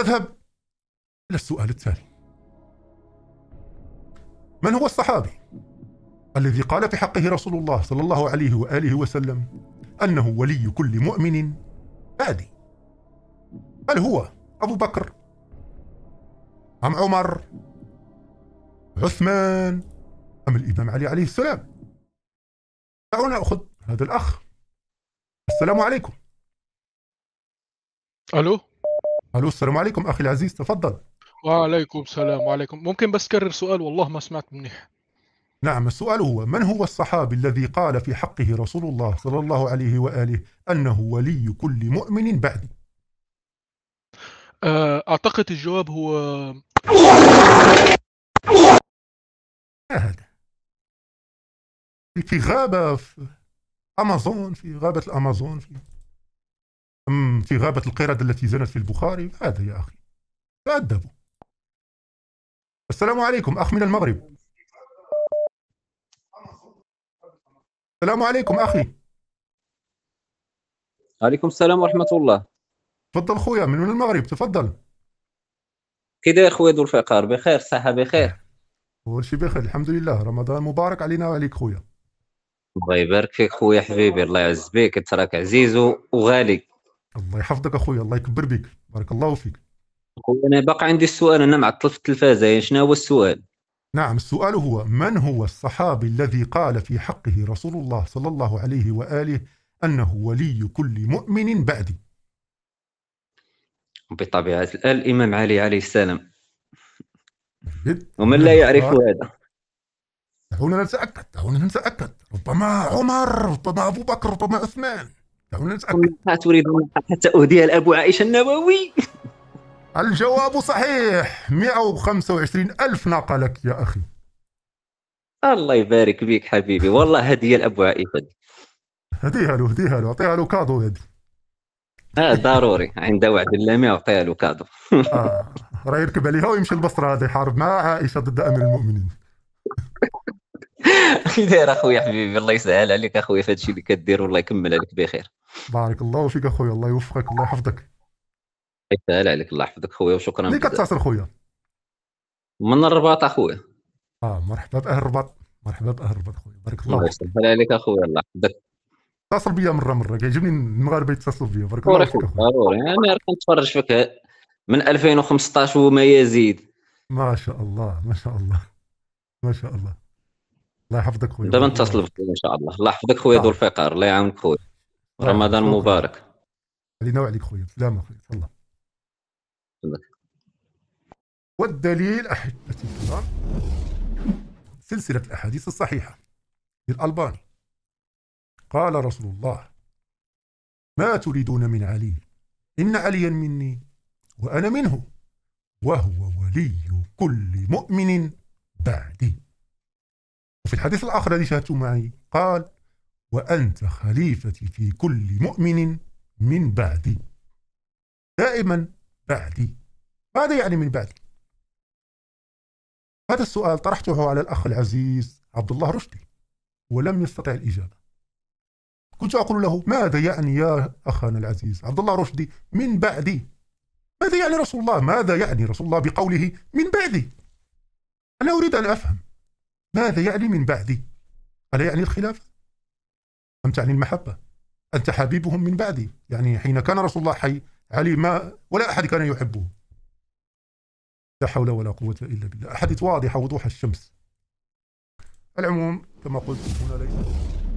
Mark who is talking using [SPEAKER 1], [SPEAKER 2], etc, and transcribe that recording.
[SPEAKER 1] نذهب إلى السؤال التالي من هو الصحابي الذي قال في حقه رسول الله صلى الله عليه وآله وسلم أنه ولي كل مؤمن بادي هل هو أبو بكر أم عمر عثمان أم الإمام علي عليه السلام دعونا نأخذ هذا الأخ السلام عليكم ألو الو السلام عليكم اخي العزيز تفضل
[SPEAKER 2] وعليكم السلام وعليكم ممكن بس كرر سؤال والله ما سمعت منيح
[SPEAKER 1] نعم السؤال هو من هو الصحابي الذي قال في حقه رسول الله صلى الله عليه وآله أنه ولي كل مؤمن بعدي آه، أعتقد الجواب هو ما هذا في غابة في أمازون في غابة الأمازون في أم في غابة القردة التي زنت في البخاري هذا يا أخي تأدبوا السلام عليكم أخ من المغرب السلام عليكم أخي
[SPEAKER 2] عليكم السلام ورحمة الله
[SPEAKER 1] تفضل خويا من, المغرب تفضل
[SPEAKER 2] كي داير خويا ذو الفقار بخير الصحة بخير
[SPEAKER 1] شي بخير الحمد لله رمضان مبارك علينا وعليك خويا
[SPEAKER 2] الله يبارك فيك خويا حبيبي الله يعز بيك تراك عزيز وغالي
[SPEAKER 1] الله يحفظك اخويا الله يكبر بك بارك الله فيك
[SPEAKER 2] انا باقي عندي السؤال انا معطل في التلفازه يعني شنو هو السؤال
[SPEAKER 1] نعم السؤال هو من هو الصحابي الذي قال في حقه رسول الله صلى الله عليه واله انه ولي كل مؤمن بعدي
[SPEAKER 2] بطبيعه الحال الامام علي عليه السلام ومن لا نعم. يعرف هذا
[SPEAKER 1] دعونا نتاكد دعونا نتاكد ربما عمر ربما ابو بكر ربما عثمان تريد حتى أهديها لأبو عائشة النووي الجواب صحيح 125 ألف ناقه لك يا أخي
[SPEAKER 2] الله يبارك فيك حبيبي والله هدية لأبو عائشة
[SPEAKER 1] هديها له هديها له أعطيها له كادو هدي
[SPEAKER 2] اه ضروري عند وعد اللامي أعطيها له كادو
[SPEAKER 1] آه. راه يركب عليها ويمشي البصرة هذا يحارب مع عائشة ضد أمير المؤمنين
[SPEAKER 2] كي داير اخويا حبيبي الله يسهل عليك اخويا في هذا الشيء اللي كدير والله يكمل عليك بخير
[SPEAKER 1] بارك الله فيك اخويا الله يوفقك الله يحفظك
[SPEAKER 2] يسهل عليك الله يحفظك خويا وشكرا ليه كتعصر خويا من الرباط اخويا
[SPEAKER 1] اه مرحبا باهل الرباط مرحبا باهل الرباط
[SPEAKER 2] خويا بارك الله فيك يسهل عليك اخويا الله يحفظك
[SPEAKER 1] اتصل بيا مره مره كيعجبني المغاربه يتصلوا بيا بارك الله فيك
[SPEAKER 2] اخويا ضروري انا كنتفرج فيك من 2015 وما يزيد
[SPEAKER 1] ما شاء الله ما شاء الله ما شاء الله الله يحفظك خويا دابا نتصل بك ان شاء الله الله يحفظك خويا ذو آه.
[SPEAKER 2] الفقار الله يعاونك خويا رمضان مبارك
[SPEAKER 1] علينا وعليك خويا سلام اخويا تهلا والدليل احبتي الكرام سلسله الاحاديث الصحيحه للالباني قال رسول الله ما تريدون من علي ان عليا مني وانا منه وهو ولي كل مؤمن بعدي وفي الحديث الاخر الذي شاهدته معي قال وأنت خليفتي في كل مؤمن من بعدي دائما بعدي ماذا يعني من بعدي هذا السؤال طرحته على الأخ العزيز عبد الله رشدي ولم يستطع الإجابة كنت أقول له ماذا يعني يا أخانا العزيز عبد الله رشدي من بعدي ماذا يعني رسول الله ماذا يعني رسول الله بقوله من بعدي أنا أريد أن أفهم ماذا يعني من بعدي ألا يعني الخلافة أم تعني المحبة أنت حبيبهم من بعدي يعني حين كان رسول الله حي علي ما ولا أحد كان يحبه لا حول ولا قوة إلا بالله أحاديث واضحة وضوح الشمس العموم كما قلت هنا ليس